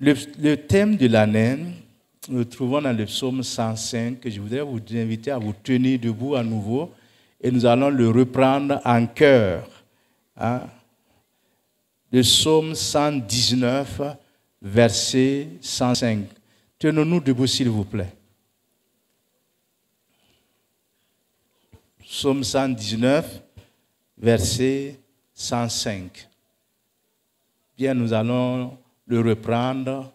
Le, thème de l'année, nous le trouvons dans le psaume 105 que je voudrais vous inviter à vous tenir debout à nouveau et nous allons le reprendre en cœur. Hein. Le psaume 119, verset 105. Tenons-nous debout, s'il vous plaît. Psaume 119, verset 105. Bien, nous allons le reprendre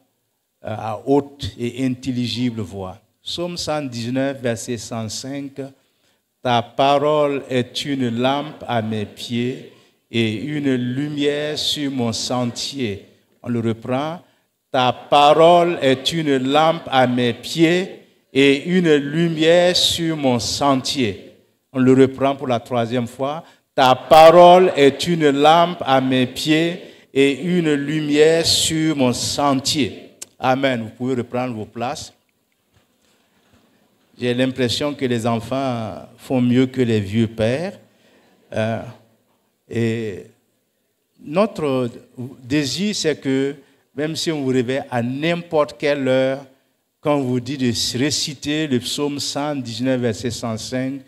euh, à haute et intelligible voix. Psaume 119, verset 105. Ta parole est une lampe à mes pieds et une lumière sur mon sentier. On le reprend. Ta parole est une lampe à mes pieds et une lumière sur mon sentier. On le reprend pour la troisième fois. Ta parole est une lampe à mes pieds et une lumière sur mon sentier. Amen. Vous pouvez reprendre vos places. J'ai l'impression que les enfants font mieux que les vieux pères. Euh, et notre désir, c'est que même si on vous réveille à n'importe quelle heure, quand on vous dit de réciter le psaume 119, verset 105,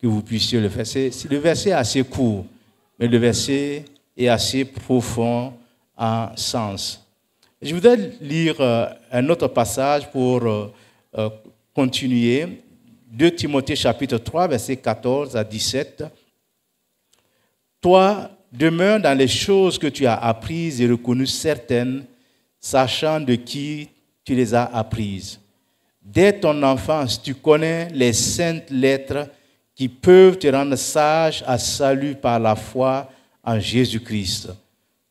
que vous puissiez le faire. le verset est assez court, mais le verset est assez profond sens. Je voudrais lire euh, un autre passage pour euh, euh, continuer. 2 Timothée chapitre 3, verset 14 à 17. Toi, demeure dans les choses que tu as apprises et reconnues certaines, sachant de qui tu les as apprises. Dès ton enfance, tu connais les saintes lettres qui peuvent te rendre sage à salut par la foi en Jésus-Christ.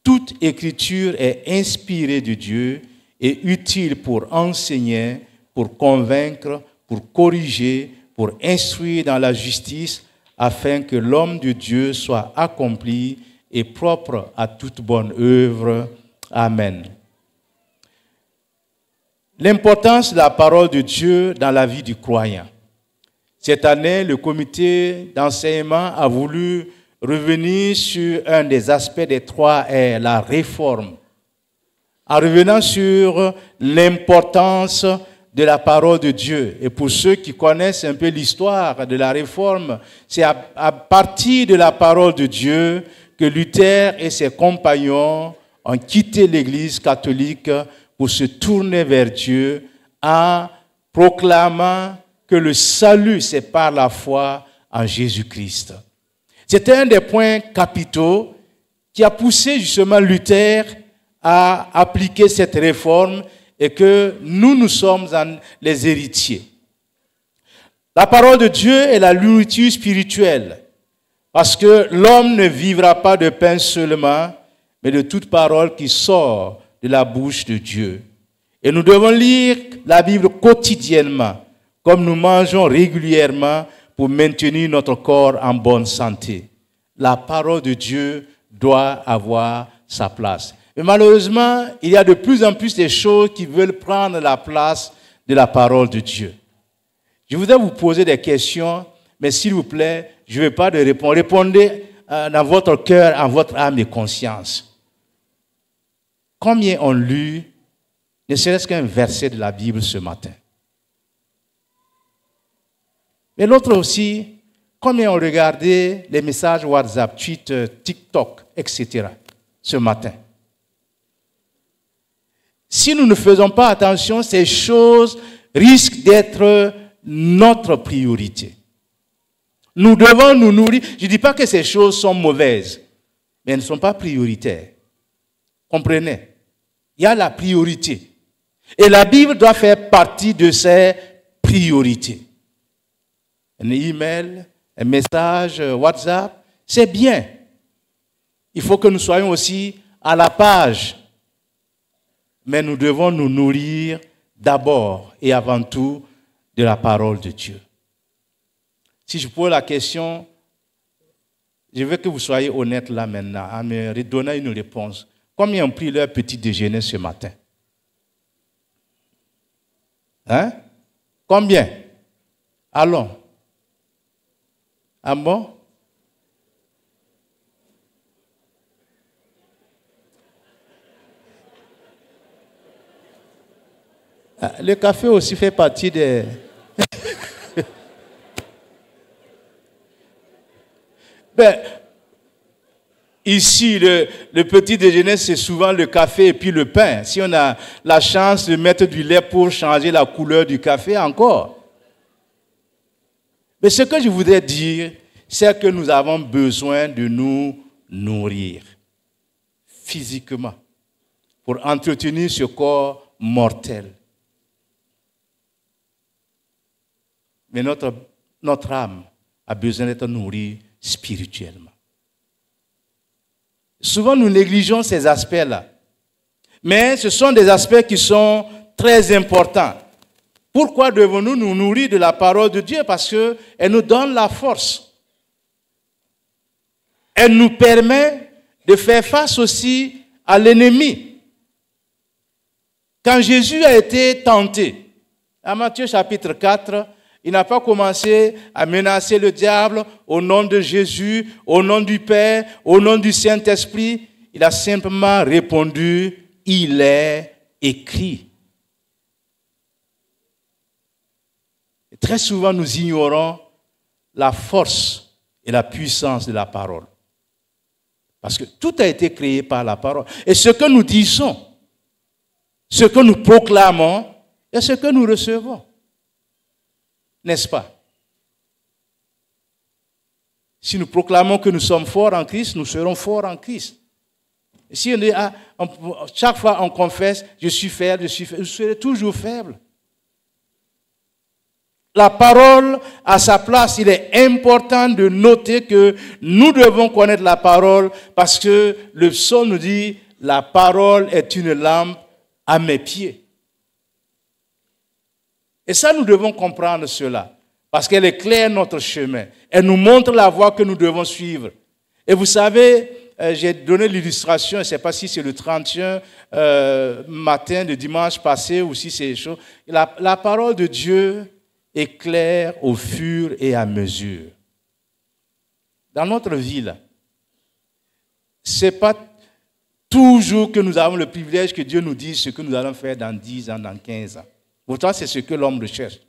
Toute écriture est inspirée de Dieu et utile pour enseigner, pour convaincre, pour corriger, pour instruire dans la justice, afin que l'homme de Dieu soit accompli et propre à toute bonne œuvre. Amen. L'importance de la parole de Dieu dans la vie du croyant. Cette année, le comité d'enseignement a voulu Revenir sur un des aspects des trois R, la réforme, en revenant sur l'importance de la parole de Dieu. Et pour ceux qui connaissent un peu l'histoire de la réforme, c'est à, à, partir de la parole de Dieu que Luther et ses compagnons ont quitté l'Église catholique pour se tourner vers Dieu en proclamant que le salut, c'est par la foi en Jésus-Christ. C'est un des points capitaux qui a poussé justement Luther à appliquer cette réforme et que nous, nous sommes les héritiers. La parole de Dieu est la nourriture spirituelle, parce que l'homme ne vivra pas de pain seulement, mais de toute parole qui sort de la bouche de Dieu. Et nous devons lire la Bible quotidiennement, comme nous mangeons régulièrement pour maintenir notre corps en bonne santé. La parole de Dieu doit avoir sa place. Mais malheureusement, il y a de plus en plus de choses qui veulent prendre la place de la parole de Dieu. Je voudrais vous poser des questions, mais s'il vous plaît, je ne vais pas de répondre. Répondez euh, dans votre cœur, en votre âme et conscience. Combien ont lu ne serait-ce qu'un verset de la Bible ce matin mais l'autre aussi, combien on regardait les messages WhatsApp, Twitter, TikTok, etc. ce matin. Si nous ne faisons pas attention, ces choses risquent d'être notre priorité. Nous devons nous nourrir. Je ne dis pas que ces choses sont mauvaises, mais elles ne sont pas prioritaires. Comprenez Il y a la priorité. Et la Bible doit faire partie de ces priorités un email, un message, euh, WhatsApp, c'est bien. Il faut que nous soyons aussi à la page. Mais nous devons nous nourrir d'abord et avant tout de la parole de Dieu. Si je pose la question, je veux que vous soyez honnête là maintenant, en me redonnant une réponse. Combien ont pris leur petit déjeuner ce matin Hein Combien Allons. Ah ah, le café aussi fait partie des... ben, ici, le, le, petit déjeuner, c'est souvent le café et puis le pain. Si on a la chance de mettre du lait pour changer la couleur du café, encore. Mais ce que je voudrais dire, c'est que nous avons besoin de nous nourrir physiquement pour entretenir ce corps mortel. Mais notre, notre âme a besoin d'être nourrie spirituellement. Souvent, nous négligeons ces aspects-là. Mais ce sont des aspects qui sont très importants. Pourquoi devons-nous nous nourrir de la parole de Dieu Parce qu'elle nous donne la force. Elle nous permet de faire face aussi à l'ennemi. Quand Jésus a été tenté, à Matthieu chapitre 4, il n'a pas commencé à menacer le diable au nom de Jésus, au nom du Père, au nom du Saint-Esprit. Il a simplement répondu, il est écrit. Très souvent, nous ignorons la force et la puissance de la parole. Parce que tout a été créé par la parole. Et ce que nous disons, ce que nous proclamons, et ce que nous recevons. N'est-ce pas Si nous proclamons que nous sommes forts en Christ, nous serons forts en Christ. si on chaque fois on confesse, je suis faible, je suis faible, toujours faible la parole à sa place, il est important de noter que nous devons connaître la parole parce que le psaume nous dit, la parole est une lampe à mes pieds. Et ça, nous devons comprendre cela parce qu'elle éclaire notre chemin. Elle nous montre la voie que nous devons suivre. Et vous savez, euh, j'ai donné l'illustration, je ne sais pas si c'est le 31 euh, matin de dimanche passé ou si c'est chaud. la parole de Dieu éclaire au fur et à mesure. Dans notre vie, ce n'est pas toujours que nous avons le privilège que Dieu nous dise ce que nous allons faire dans 10 ans, dans 15 ans. Pourtant, c'est ce que l'homme recherche.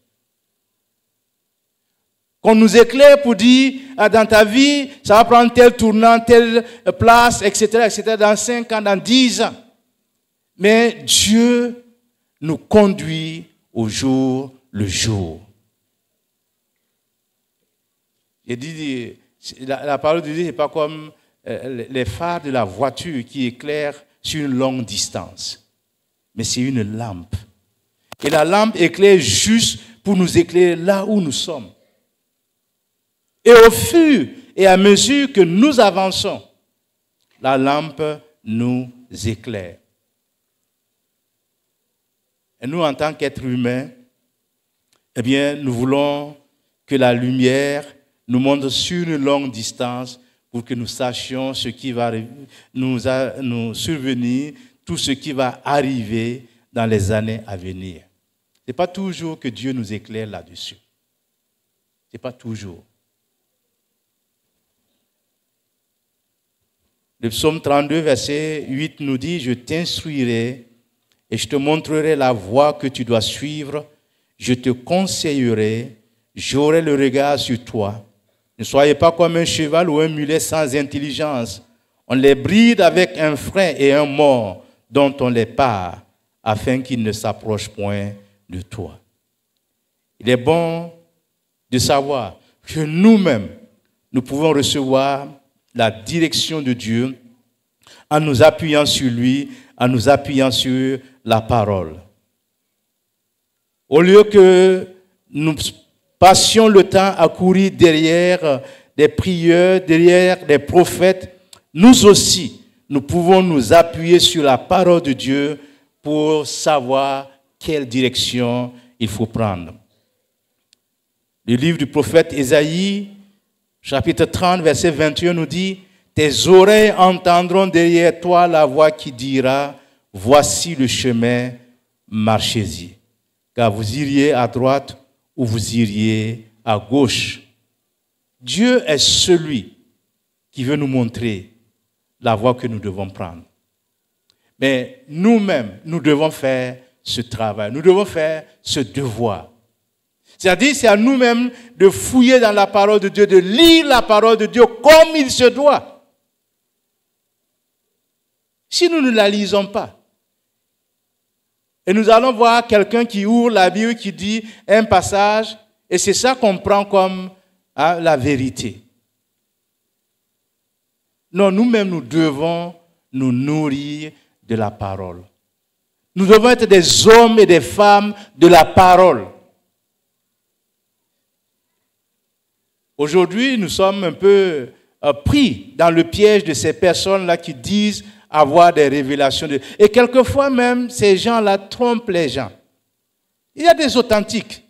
Qu'on nous éclaire pour dire, ah, dans ta vie, ça va prendre tel tournant, telle place, etc., etc., dans 5 ans, dans 10 ans. Mais Dieu nous conduit au jour le jour. Il dit la, parole de Dieu, n'est pas comme euh, les phares de la voiture qui éclairent sur une longue distance, mais c'est une lampe. Et la lampe éclaire juste pour nous éclairer là où nous sommes. Et au fur et à mesure que nous avançons, la lampe nous éclaire. Et nous, en tant qu'êtres humains, eh bien, nous voulons que la lumière nous montre sur une longue distance pour que nous sachions ce qui va nous, nous survenir, tout ce qui va arriver dans les années à venir. Ce n'est pas toujours que Dieu nous éclaire là-dessus. Ce n'est pas toujours. Le psaume 32, verset 8 nous dit, je t'instruirai et je te montrerai la voie que tu dois suivre, je te conseillerai, j'aurai le regard sur toi, ne soyez pas comme un cheval ou un mulet sans intelligence. On les bride avec un frein et un mort dont on les part, afin qu'ils ne s'approchent point de toi. Il est bon de savoir que nous-mêmes, nous pouvons recevoir la direction de Dieu en nous appuyant sur lui, en nous appuyant sur la parole. Au lieu que nous Passions le temps à courir derrière des prieurs, derrière des prophètes. Nous aussi, nous pouvons nous appuyer sur la parole de Dieu pour savoir quelle direction il faut prendre. Le livre du prophète Esaïe, chapitre 30, verset 21 nous dit, Tes oreilles entendront derrière toi la voix qui dira, Voici le chemin, marchez-y. Car vous iriez à droite ou vous iriez à gauche. Dieu est celui qui veut nous montrer la voie que nous devons prendre. Mais nous-mêmes, nous devons faire ce travail, nous devons faire ce devoir. C'est-à-dire, c'est à nous-mêmes de fouiller dans la parole de Dieu, de lire la parole de Dieu comme il se doit. Si nous ne la lisons pas, et nous allons voir quelqu'un qui ouvre la Bible, qui dit un passage, et c'est ça qu'on prend comme hein, la vérité. Non, nous-mêmes, nous devons nous nourrir de la parole. Nous devons être des hommes et des femmes de la parole. Aujourd'hui, nous sommes un peu euh, pris dans le piège de ces personnes-là qui disent avoir des révélations. De... Et quelquefois même, ces gens-là trompent les gens. Il y a des authentiques.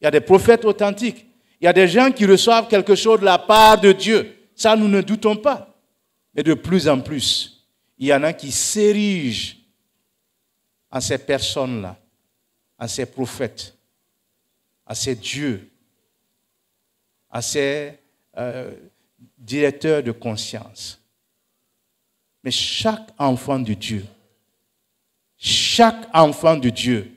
Il y a des prophètes authentiques. Il y a des gens qui reçoivent quelque chose de la part de Dieu. Ça, nous ne doutons pas. Mais de plus en plus, il y en a qui s'érigent à ces personnes-là, à ces prophètes, à ces dieux, à ces euh, directeurs de conscience. Mais chaque enfant de Dieu, chaque enfant de Dieu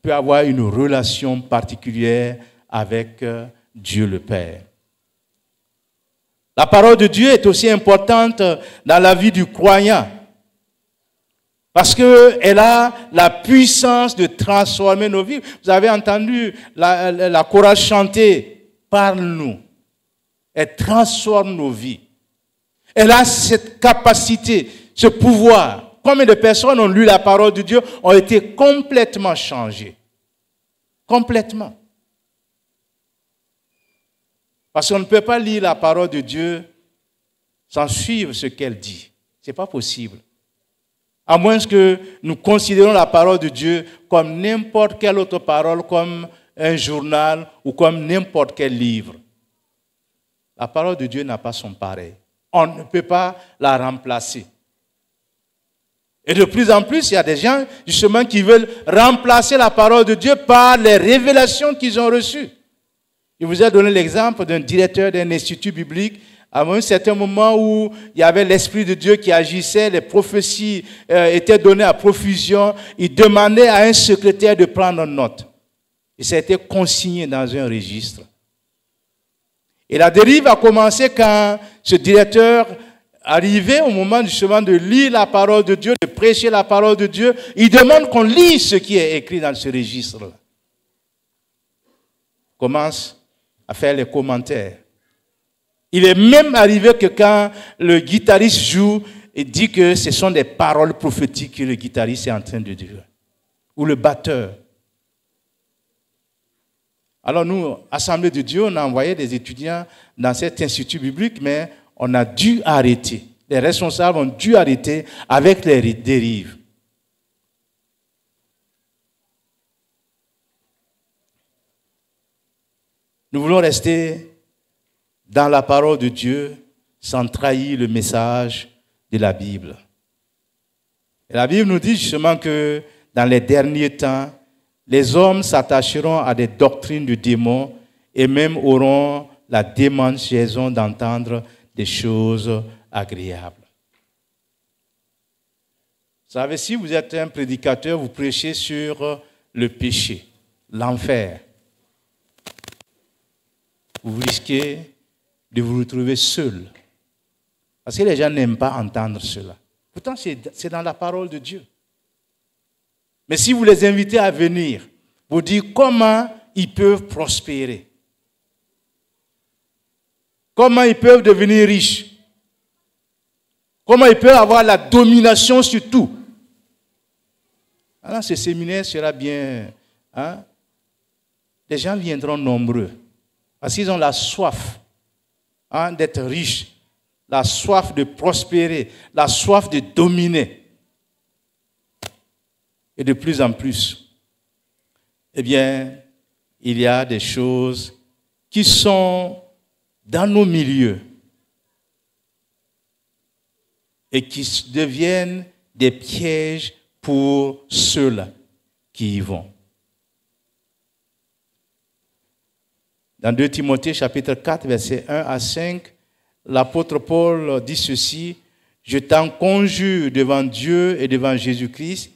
peut avoir une relation particulière avec euh, Dieu le Père. La parole de Dieu est aussi importante euh, dans la vie du croyant parce qu'elle a la puissance de transformer nos vies. Vous avez entendu la, chorale chantée parle-nous. Elle transforme nos vies. Elle a cette capacité, ce pouvoir. Combien de personnes ont lu la parole de Dieu, ont été complètement changées Complètement. Parce qu'on ne peut pas lire la parole de Dieu sans suivre ce qu'elle dit. Ce n'est pas possible. À moins que nous considérons la parole de Dieu comme n'importe quelle autre parole, comme un journal ou comme n'importe quel livre. La parole de Dieu n'a pas son pareil. On ne peut pas la remplacer. Et de plus en plus, il y a des gens, justement, qui veulent remplacer la parole de Dieu par les révélations qu'ils ont reçues. Il vous a donné l'exemple d'un directeur d'un institut biblique à un certain moment où il y avait l'Esprit de Dieu qui agissait, les prophéties euh, étaient données à profusion, il demandait à un secrétaire de prendre note. Et ça a été consigné dans un registre. Et la dérive a commencé quand ce directeur arrivé au moment justement de lire la parole de Dieu, de prêcher la parole de Dieu, il demande qu'on lise ce qui est écrit dans ce registre Commence à faire les commentaires. Il est même arrivé que quand le guitariste joue, et dit que ce sont des paroles prophétiques que le guitariste est en train de dire, ou le batteur. Alors nous, Assemblée de Dieu, on a envoyé des étudiants dans cet institut biblique, mais on a dû arrêter. Les responsables ont dû arrêter avec les dérives. Nous voulons rester dans la parole de Dieu sans trahir le message de la Bible. Et la Bible nous dit justement que dans les derniers temps, les hommes s'attacheront à des doctrines du démon et même auront la démangeaison d'entendre des choses agréables. Vous savez, si vous êtes un prédicateur, vous prêchez sur le péché, l'enfer. Vous risquez de vous retrouver seul. Parce que les gens n'aiment pas entendre cela. Pourtant, c'est dans la parole de Dieu. Mais si vous les invitez à venir, vous dites comment ils peuvent prospérer. Comment ils peuvent devenir riches. Comment ils peuvent avoir la domination sur tout. Alors ah, ce séminaire sera bien. Hein? Les gens viendront nombreux. Parce qu'ils ont la soif hein, d'être riches, la soif de prospérer, la soif de dominer. Et de plus en plus, eh bien, il y a des choses qui sont dans nos milieux et qui deviennent des pièges pour ceux-là qui y vont. Dans 2 Timothée chapitre 4 versets 1 à 5, l'apôtre Paul dit ceci, je t'en conjure devant Dieu et devant Jésus-Christ,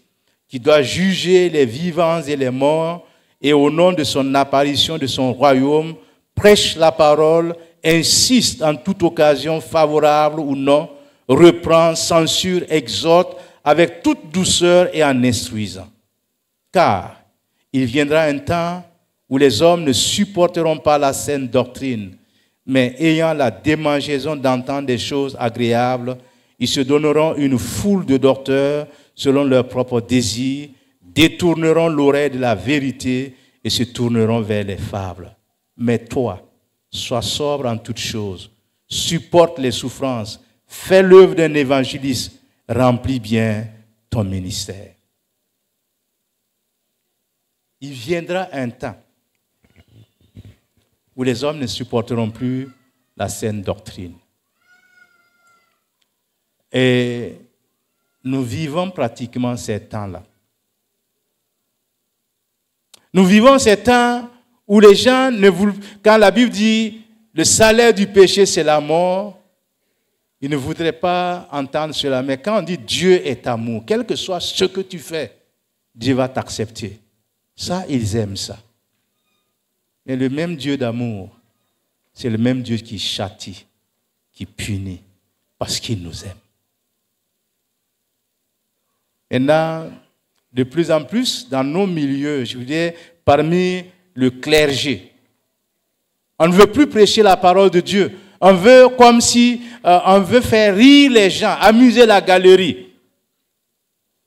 qui doit juger les vivants et les morts, et au nom de son apparition, de son royaume, prêche la parole, insiste en toute occasion, favorable ou non, reprend, censure, exhorte avec toute douceur et en instruisant. Car il viendra un temps où les hommes ne supporteront pas la saine doctrine, mais ayant la démangeaison d'entendre des choses agréables, ils se donneront une foule de docteurs selon leurs propres désirs, détourneront l'oreille de la vérité et se tourneront vers les fables. Mais toi, sois sobre en toutes choses, supporte les souffrances, fais l'œuvre d'un évangéliste, remplis bien ton ministère. Il viendra un temps où les hommes ne supporteront plus la saine doctrine. Et nous vivons pratiquement ces temps-là. Nous vivons ces temps où les gens ne veulent. quand la Bible dit le salaire du péché c'est la mort, ils ne voudraient pas entendre cela. Mais quand on dit Dieu est amour, quel que soit ce que tu fais, Dieu va t'accepter. Ça, ils aiment ça. Mais le même Dieu d'amour, c'est le même Dieu qui châtie, qui punit, parce qu'il nous aime. Maintenant, de plus en plus, dans nos milieux, je veux dire, parmi le clergé, on ne veut plus prêcher la parole de Dieu. On veut comme si euh, on veut faire rire les gens, amuser la galerie.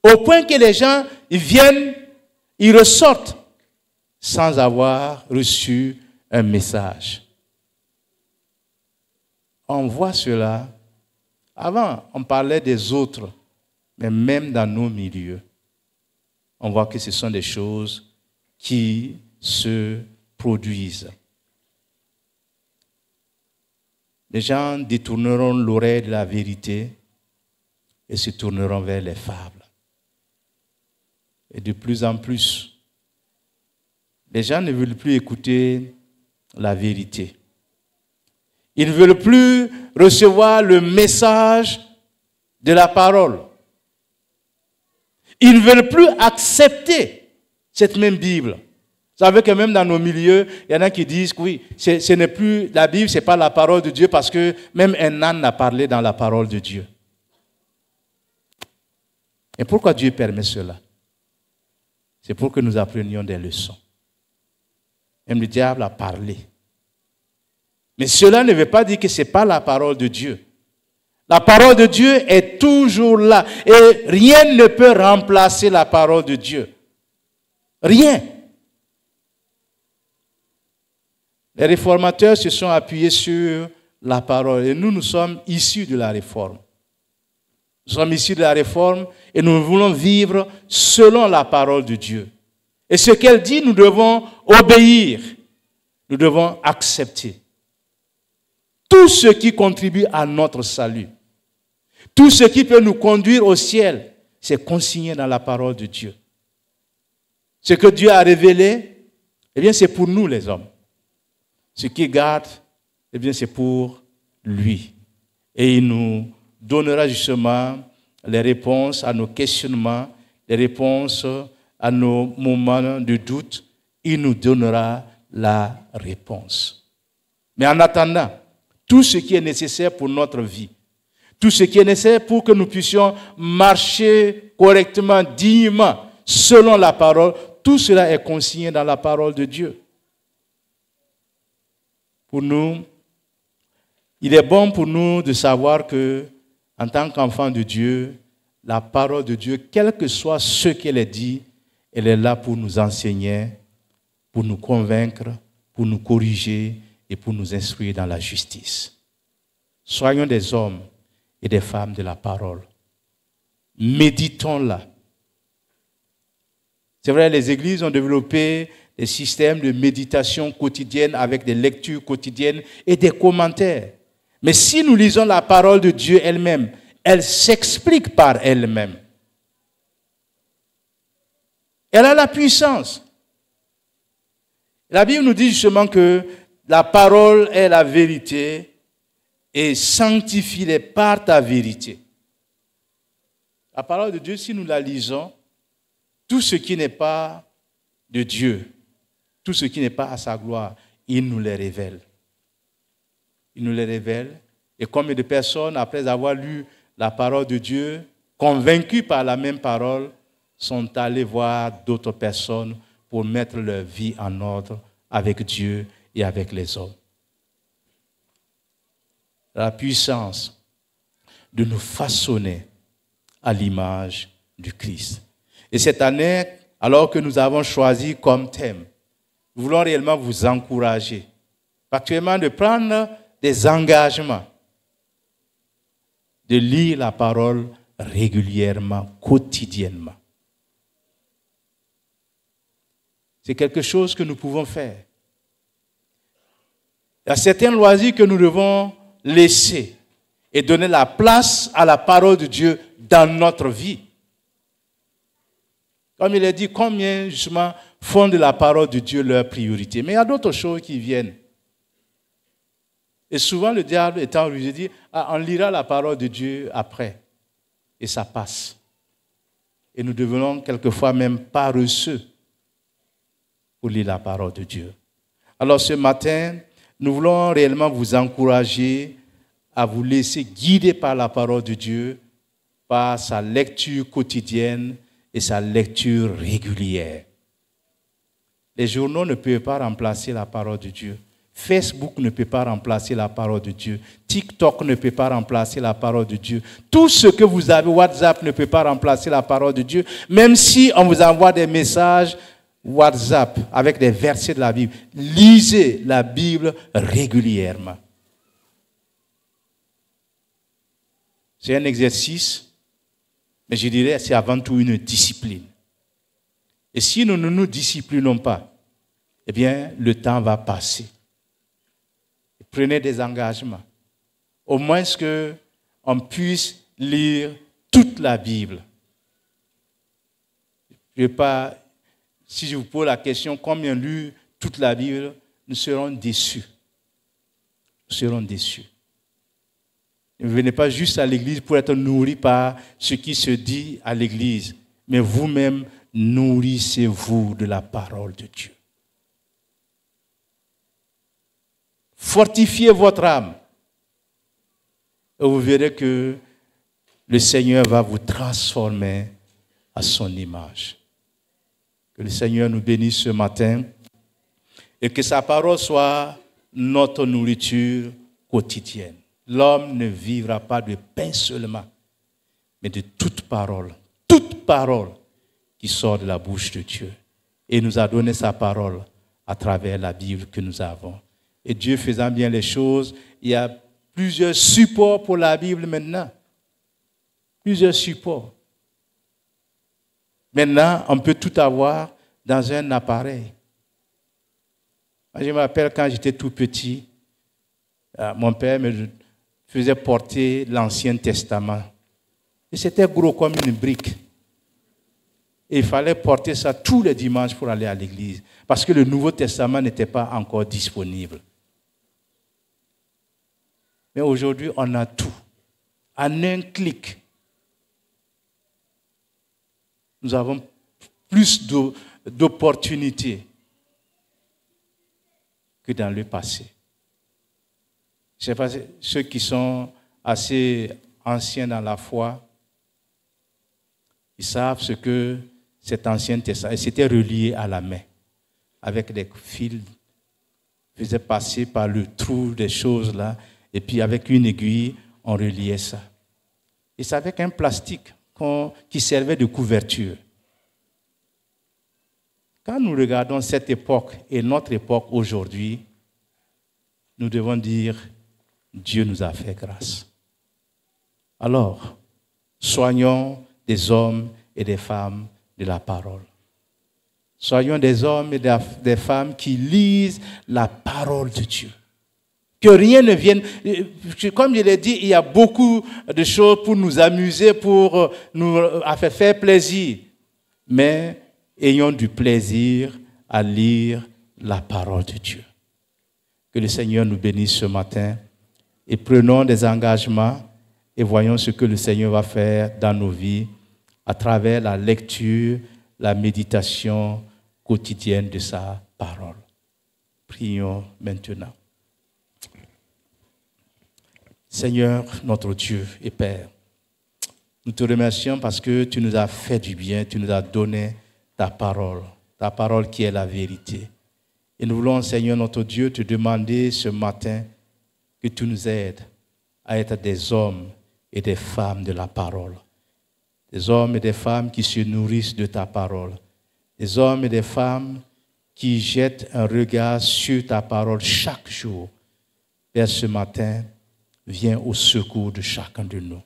Au point que les gens, ils viennent, ils ressortent sans avoir reçu un message. On voit cela. Avant, on parlait des autres. Mais même dans nos milieux, on voit que ce sont des choses qui se produisent. Les gens détourneront l'oreille de la vérité et se tourneront vers les fables. Et de plus en plus, les gens ne veulent plus écouter la vérité. Ils ne veulent plus recevoir le message de la parole. Ils ne veulent plus accepter cette même Bible. Vous savez que même dans nos milieux, il y en a qui disent que oui, ce n'est plus la Bible, ce n'est pas la parole de Dieu, parce que même un âne a parlé dans la parole de Dieu. Et pourquoi Dieu permet cela C'est pour que nous apprenions des leçons. Même le diable a parlé. Mais cela ne veut pas dire que ce n'est pas la parole de Dieu. La parole de Dieu est toujours là et rien ne peut remplacer la parole de Dieu. Rien. Les réformateurs se sont appuyés sur la parole et nous, nous sommes issus de la réforme. Nous sommes issus de la réforme et nous voulons vivre selon la parole de Dieu. Et ce qu'elle dit, nous devons obéir, nous devons accepter. Tout ce qui contribue à notre salut tout ce qui peut nous conduire au ciel, c'est consigné dans la parole de Dieu. Ce que Dieu a révélé, eh bien, c'est pour nous les hommes. Ce qui garde, eh bien, c'est pour lui. Et il nous donnera justement les réponses à nos questionnements, les réponses à nos moments de doute. Il nous donnera la réponse. Mais en attendant, tout ce qui est nécessaire pour notre vie, tout ce qui est nécessaire pour que nous puissions marcher correctement, dignement, selon la parole. Tout cela est consigné dans la parole de Dieu. Pour nous, il est bon pour nous de savoir que, en tant qu'enfants de Dieu, la parole de Dieu, quel que soit ce qu'elle est dit, elle est là pour nous enseigner, pour nous convaincre, pour nous corriger et pour nous instruire dans la justice. Soyons des hommes et des femmes de la parole. Méditons-la. C'est vrai, les églises ont développé des systèmes de méditation quotidienne avec des lectures quotidiennes et des commentaires. Mais si nous lisons la parole de Dieu elle-même, elle, s'explique par elle-même. Elle a la puissance. La Bible nous dit justement que la parole est la vérité et sanctifie-les par ta vérité. La parole de Dieu, si nous la lisons, tout ce qui n'est pas de Dieu, tout ce qui n'est pas à sa gloire, il nous les révèle. Il nous les révèle. Et combien de personnes, après avoir lu la parole de Dieu, convaincues par la même parole, sont allées voir d'autres personnes pour mettre leur vie en ordre avec Dieu et avec les hommes la puissance de nous façonner à l'image du Christ. Et cette année, alors que nous avons choisi comme thème, nous voulons réellement vous encourager, actuellement, de prendre des engagements, de lire la parole régulièrement, quotidiennement. C'est quelque chose que nous pouvons faire. Il y a certains loisirs que nous devons laisser et donner la place à la parole de Dieu dans notre vie. Comme il est dit, combien justement font de la parole de Dieu leur priorité. Mais il y a d'autres choses qui viennent. Et souvent, le diable étant lui dit ah, on lira la parole de Dieu après. Et ça passe. Et nous devenons quelquefois même paresseux pour lire la parole de Dieu. Alors ce matin, nous voulons réellement vous encourager à vous laisser guider par la parole de Dieu, par sa lecture quotidienne et sa lecture régulière. Les journaux ne peuvent pas remplacer la parole de Dieu. Facebook ne peut pas remplacer la parole de Dieu. TikTok ne peut pas remplacer la parole de Dieu. Tout ce que vous avez, WhatsApp ne peut pas remplacer la parole de Dieu. Même si on vous envoie des messages WhatsApp avec des versets de la Bible. Lisez la Bible régulièrement. C'est un exercice, mais je dirais c'est avant tout une discipline. Et si nous ne nous disciplinons pas, eh bien, le temps va passer. Prenez des engagements. Au moins que on puisse lire toute la Bible. Je ne pas si je vous pose la question, combien lu toute la Bible, nous serons déçus. Nous serons déçus. Ne venez pas juste à l'église pour être nourri par ce qui se dit à l'église, mais vous-même, nourrissez-vous de la parole de Dieu. Fortifiez votre âme. Et vous verrez que le Seigneur va vous transformer à son image. Que le Seigneur nous bénisse ce matin et que sa parole soit notre nourriture quotidienne. L'homme ne vivra pas de pain seulement, mais de toute parole, toute parole qui sort de la bouche de Dieu. Et nous a donné sa parole à travers la Bible que nous avons. Et Dieu faisant bien les choses, il y a plusieurs supports pour la Bible maintenant. Plusieurs supports. Maintenant, on peut tout avoir dans un appareil. je me rappelle quand j'étais tout petit, euh, mon père me faisait porter l'Ancien Testament. Et c'était gros comme une brique. Et il fallait porter ça tous les dimanches pour aller à l'église, parce que le Nouveau Testament n'était pas encore disponible. Mais aujourd'hui, on a tout. En un clic, nous avons plus d'opportunités que dans le passé. ceux qui sont assez anciens dans la foi, ils savent ce que cet ancien testament, c'était relié à la main, avec des fils, faisait passer par le trou des choses là, et puis avec une aiguille, on reliait ça. Et c'est avec un plastique qui servait de couverture. Quand nous regardons cette époque et notre époque aujourd'hui, nous devons dire, Dieu nous a fait grâce. Alors, soignons des hommes et des femmes de la parole. Soyons des hommes et des femmes qui lisent la parole de Dieu rien ne vienne. Euh, comme je l'ai dit, il y a beaucoup de choses pour nous amuser, pour euh, nous euh, faire plaisir. Mais ayons du plaisir à lire la parole de Dieu. Que le Seigneur nous bénisse ce matin et prenons des engagements et voyons ce que le Seigneur va faire dans nos vies à travers la lecture, la méditation quotidienne de sa parole. Prions maintenant. Seigneur, notre Dieu et Père, nous te remercions parce que tu nous as fait du bien, tu nous as donné ta parole, ta parole qui est la vérité. Et nous voulons, Seigneur notre Dieu, te demander ce matin que tu nous aides à être des hommes et des femmes de la parole, des hommes et des femmes qui se nourrissent de ta parole, des hommes et des femmes qui jettent un regard sur ta parole chaque jour. Père, ce matin, viens au secours de chacun de nous.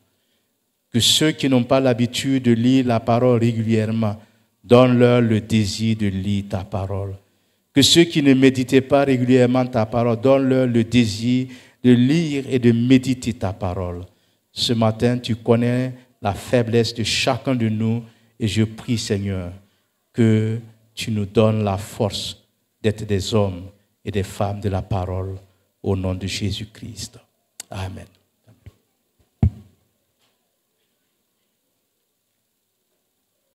Que ceux qui n'ont pas l'habitude de lire la parole régulièrement, donne-leur le désir de lire ta parole. Que ceux qui ne méditaient pas régulièrement ta parole, donne-leur le désir de lire et de méditer ta parole. Ce matin, tu connais la faiblesse de chacun de nous et je prie, Seigneur, que tu nous donnes la force d'être des hommes et des femmes de la parole au nom de Jésus-Christ. Amen.